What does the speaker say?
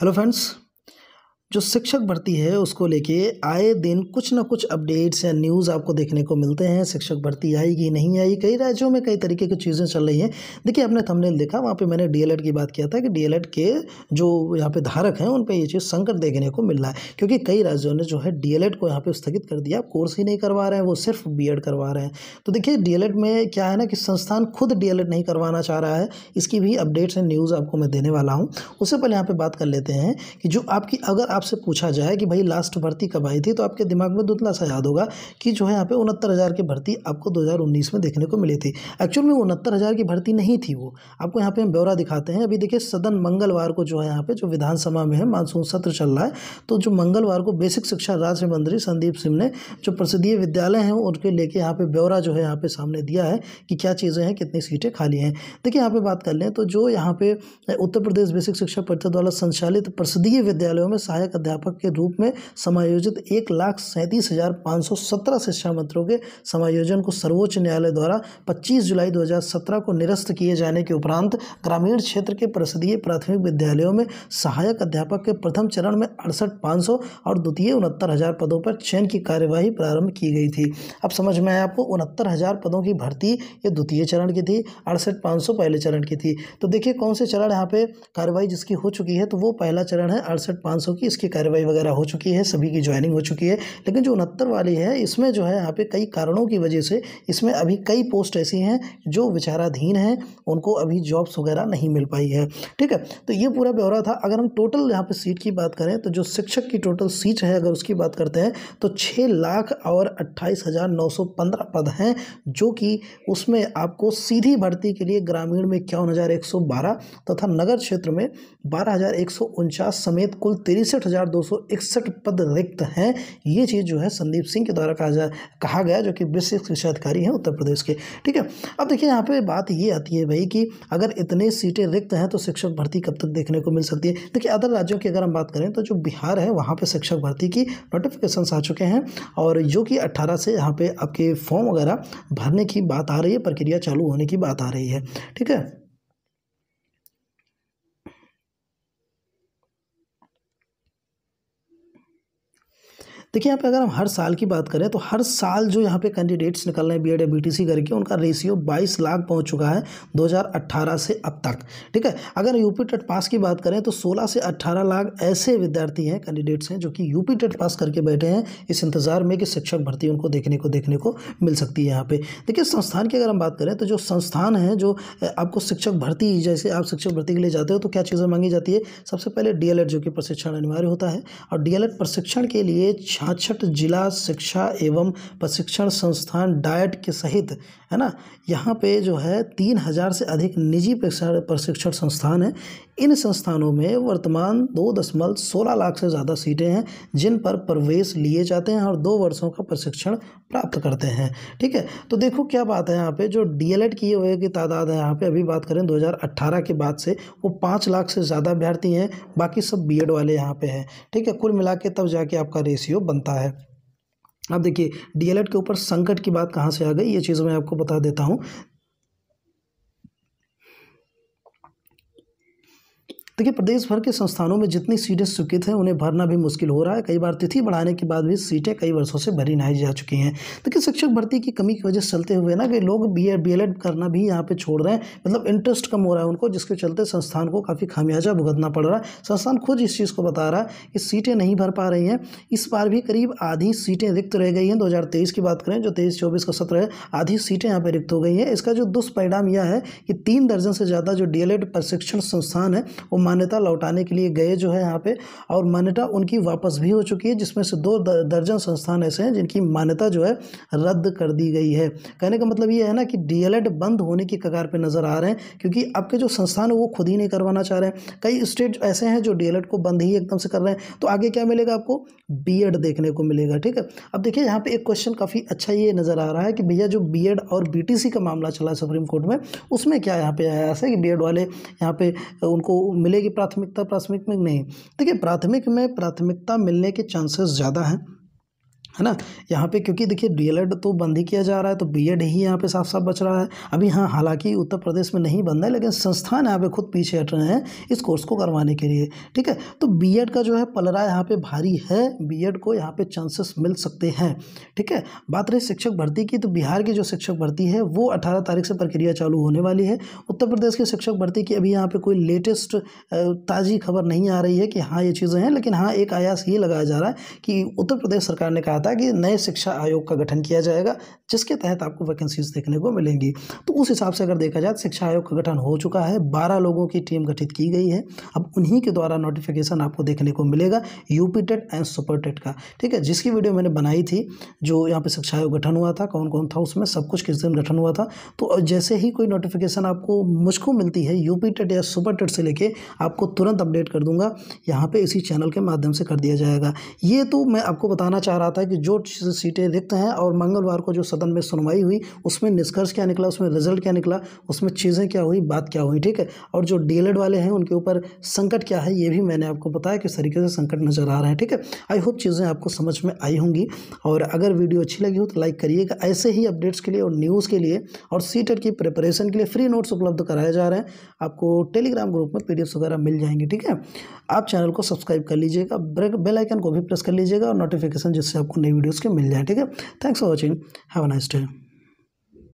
hello friends जो शिक्षक भर्ती है उसको लेके आए दिन कुछ ना कुछ अपडेट्स या न्यूज़ आपको देखने को मिलते हैं शिक्षक भर्ती आएगी नहीं आई कई राज्यों में कई तरीके की चीज़ें चल रही हैं देखिए आपने थंबनेल देखा वहाँ पे मैंने डीएलएड e की बात किया था कि डीएलएड e के जो यहाँ पे धारक हैं उन पर ये चीज़ संकट देखने को मिल रहा है क्योंकि कई राज्यों ने जो है डी e को यहाँ पर स्थगित कर दिया कोर्स ही नहीं करवा रहे हैं वो सिर्फ बी करवा रहे हैं तो देखिए डी में क्या है ना कि संस्थान खुद डी नहीं करवाना चाह रहा है इसकी भी अपडेट्स एंड न्यूज़ आपको मैं देने वाला हूँ उससे पहले यहाँ पर बात कर लेते हैं कि जो आपकी अगर आप आपसे पूछा जाए कि भाई लास्ट भर्ती कब आई थी तो आपके दिमाग में दुतला तो सा याद होगा कि जो है यहाँ पे उनहत्तर हज़ार की भर्ती आपको 2019 में देखने को मिली थी एक्चुअल में उनहत्तर हज़ार की भर्ती नहीं थी वो आपको यहाँ पे हम ब्यौरा दिखाते हैं अभी देखिए सदन मंगलवार को जो है यहाँ पे जो विधानसभा में है मानसून सत्र चल रहा है तो जो मंगलवार को बेसिक शिक्षा राज्य मंत्री संदीप सिंह ने जो प्रसिद्धीय विद्यालय हैं उनके लेके यहाँ पे ब्यौरा जो है यहाँ पे सामने दिया है कि क्या चीज़ें हैं कितनी सीटें खाली हैं देखिए यहाँ पर बात कर लें तो जो यहाँ पे उत्तर प्रदेश बेसिक शिक्षा परिषद द्वारा संचालित प्रसिद्धीय विद्यालयों में सहायक अध्यापक के रूप में समायोजित एक लाख सैंतीस हज़ार पाँच सौ सत्रह शिक्षा मंत्रों के समायोजन को सर्वोच्च न्यायालय द्वारा पच्चीस जुलाई दो हज़ार सत्रह को निरस्त किए जाने के उपरांत ग्रामीण क्षेत्र के प्रसिद्धीय प्राथमिक विद्यालयों में सहायक अध्यापक के प्रथम चरण में अड़सठ पाँच सौ और द्वितीय उनहत्तर हज़ार पदों पर चयन की कार्यवाही प्रारंभ की गई थी अब समझ में आया आपको उनहत्तर हज़ार पदों की भर्ती ये द्वितीय चरण की थी अड़सठ पाँच सौ पहले चरण की थी तो देखिए कौन से चरण यहाँ पे कार्रवाई जिसकी हो चुकी है तो वो पहला चरण है अड़सठ पाँच सौ की इसकी कार्रवाई वगैरह हो चुकी है सभी की ज्वाइनिंग हो चुकी है लेकिन जो उनहत्तर वाली है इसमें जो है यहाँ पे कई कारणों की वजह से इसमें अभी कई पोस्ट ऐसी हैं जो विचाराधीन हैं उनको अभी जॉब्स वगैरह नहीं मिल पाई है ठीक है तो ये पूरा ब्यौरा था अगर हम टोटल यहाँ पर सीट की बात करें तो जो शिक्षक की टोटल सीट है अगर उसकी बात करते हैं तो छः लाख और अट्ठाईस हज़ार नौ सौ पंद्रह पद हैं जो कि उसमें आपको सीधी भर्ती के लिए ग्रामीण में इक्यावन हज़ार एक सौ बारह तथा नगर क्षेत्र में बारह हज़ार एक सौ उनचास समेत कुल तिरसठ हज़ार दो सौ इकसठ पद रिक्त हैं ये चीज़ जो है संदीप सिंह के द्वारा कहा जा कहा गया जो कि विशेष शिक्षा अधिकारी हैं उत्तर प्रदेश के ठीक है अब देखिए यहाँ पे बात ये आती है भाई कि अगर इतने सीटें रिक्त हैं तो शिक्षक भर्ती कब तक देखने को मिल सकती है देखिए अदर राज्यों की अगर हम बात करें तो जो बिहार है वहाँ पर शिक्षक भर्ती की नोटिफिकेशन आ चुके हैं और जो कि अट्ठारह से यहाँ पर आपके फॉर्म वगैरह भरने की बात आ रही है प्रक्रिया चालू होने की बात आ रही है ठीक है देखिए यहाँ पे अगर हम हर साल की बात करें तो हर साल जो यहाँ पे कैंडिडेट्स निकल रहे हैं बी एड या बी करके उनका रेशियो 22 लाख पहुँच चुका है 2018 से अब तक ठीक है अगर यूपी टेट पास की बात करें तो 16 से 18 लाख ऐसे विद्यार्थी हैं कैंडिडेट्स हैं जो कि यूपी टेट पास करके बैठे हैं इस इंतज़ार में कि शिक्षक भर्ती उनको देखने को देखने को मिल सकती है यहाँ पर देखिए संस्थान की अगर हम बात करें तो जो संस्थान है जो आपको शिक्षक भर्ती जैसे आप शिक्षक भर्ती के लिए जाते हो तो क्या चीज़ें मांगी जाती है सबसे पहले डी जो कि प्रशिक्षण अनिवार्य होता है और डी प्रशिक्षण के लिए छाछठ जिला शिक्षा एवं प्रशिक्षण संस्थान डायट के सहित है ना यहाँ पे जो है तीन हज़ार से अधिक निजी प्रशिक्षण संस्थान हैं इन संस्थानों में वर्तमान दो दशमलव सोलह लाख से ज़्यादा सीटें हैं जिन पर प्रवेश लिए जाते हैं और दो वर्षों का प्रशिक्षण प्राप्त करते हैं ठीक है तो देखो क्या बात है यहाँ पे जो डी किए हुए की तादाद है यहाँ पे अभी बात करें 2018 के बाद से वो पाँच लाख से ज़्यादा अभ्यर्थी हैं बाकी सब बी वाले यहाँ पे हैं ठीक है कुल मिला के तब जाके आपका रेशियो बनता है अब देखिए डीएलएड के ऊपर संकट की बात कहाँ से आ गई ये चीज़ मैं आपको बता देता हूँ देखिए प्रदेश भर के संस्थानों में जितनी सीटें स्वीकृत हैं उन्हें भरना भी मुश्किल हो रहा है कई बार तिथि बढ़ाने के बाद भी सीटें कई वर्षों से भरी नहीं जा चुकी हैं देखिए शिक्षक भर्ती की कमी की वजह से चलते हुए ना कि लोग बी एड बी करना भी यहाँ पर छोड़ रहे हैं मतलब इंटरेस्ट कम हो रहा है उनको जिसके चलते संस्थान को काफ़ी खामियाजा भुगतना पड़ रहा है संस्थान खुद इस चीज़ को बता रहा है कि सीटें नहीं भर पा रही हैं इस बार भी करीब आधी सीटें रिक्त रह गई हैं दो की बात करें जो तेईस चौबीस का सत्र है आधी सीटें यहाँ पर रिक्त हो गई हैं इसका जो दुष्परिणाम यह है कि तीन दर्जन से ज़्यादा जो डी प्रशिक्षण संस्थान है वो मान्यता लौटाने के लिए गए जो है यहाँ पे और मान्यता उनकी वापस भी हो चुकी है जिसमें से दो दर्जन संस्थान ऐसे हैं जिनकी मान्यता जो है रद्द कर दी गई है कहने का मतलब ये है ना कि डी बंद होने की कगार पर नज़र आ रहे हैं क्योंकि आपके जो संस्थान है वो खुद ही नहीं करवाना चाह रहे हैं कई स्टेट ऐसे हैं जो डी को बंद ही एकदम से कर रहे हैं तो आगे क्या मिलेगा आपको बी देखने को मिलेगा ठीक है अब देखिए यहाँ पे एक क्वेश्चन काफ़ी अच्छा ये नज़र आ रहा है कि भैया जो बी और बी का मामला चला सुप्रीम कोर्ट में उसमें क्या यहाँ पे आया ऐसा कि बी वाले यहाँ पे उनको मिले मिलेगी प्राथमिकता प्राथमिक में नहीं देखिए प्राथमिक में प्राथमिकता मिलने के चांसेस ज़्यादा हैं है ना यहाँ पे क्योंकि देखिए डीएलएड तो बंद ही किया जा रहा है तो बीएड ही यहाँ पे साफ साफ बच रहा है अभी हाँ हालांकि उत्तर प्रदेश में नहीं बंद है लेकिन संस्थान यहाँ पे खुद पीछे हट रहे हैं इस कोर्स को करवाने के लिए ठीक है तो बीएड का जो है पलरा यहाँ पे भारी है बीएड को यहाँ पे चांसेस मिल सकते हैं ठीक है बात रही शिक्षक भर्ती की तो बिहार की जो शिक्षक भर्ती है वो अठारह तारीख से प्रक्रिया चालू होने वाली है उत्तर प्रदेश की शिक्षक भर्ती की अभी यहाँ पर कोई लेटेस्ट ताज़ी खबर नहीं आ रही है कि हाँ ये चीज़ें हैं लेकिन हाँ एक आयास ये लगाया जा रहा है कि उत्तर प्रदेश सरकार ने कहा था कि नए शिक्षा आयोग का गठन किया जाएगा जिसके तहत आपको वैकेंसीज देखने को मिलेंगी तो उस हिसाब से अगर देखा जाए तो शिक्षा आयोग का गठन हो चुका है बारह लोगों की टीम गठित की गई है अब उन्हीं के द्वारा नोटिफिकेशन आपको देखने को मिलेगा UP TET and super TET का ठीक है जिसकी वीडियो मैंने बनाई थी जो यहाँ पर शिक्षा आयोग गठन हुआ था कौन कौन था उसमें सब कुछ किस दिन गठन हुआ था तो जैसे ही कोई नोटिफिकेशन आपको मुझको मिलती है यूपी टेट या सुपर टेट से लेके आपको तुरंत अपडेट कर दूंगा यहाँ पे इसी चैनल के माध्यम से कर दिया जाएगा ये तो मैं आपको बताना चाह रहा था कि कि जो सीटें रिक्त हैं और मंगलवार को जो सदन में सुनवाई हुई उसमें निष्कर्ष क्या निकला उसमें रिजल्ट क्या निकला उसमें चीज़ें क्या हुई बात क्या हुई ठीक है और जो डी वाले हैं उनके ऊपर संकट क्या है ये भी मैंने आपको बताया किस तरीके से संकट नज़र आ रहा है ठीक है आई होप चीज़ें आपको समझ में आई होंगी और अगर वीडियो अच्छी लगी हो तो लाइक करिएगा ऐसे ही अपडेट्स के लिए और न्यूज़ के लिए और सीटेट की प्रिपरेशन के लिए फ्री नोट्स उपलब्ध कराए जा रहे हैं आपको टेलीग्राम ग्रुप में पी वगैरह मिल जाएंगे ठीक है आप चैनल को सब्सक्राइब कर लीजिएगा बेल आइकन को भी प्रेस कर लीजिएगा और नोटिफिकेशन जिससे आपको नई वीडियोज़ के मिल जाए ठीक है thanks for watching have a nice day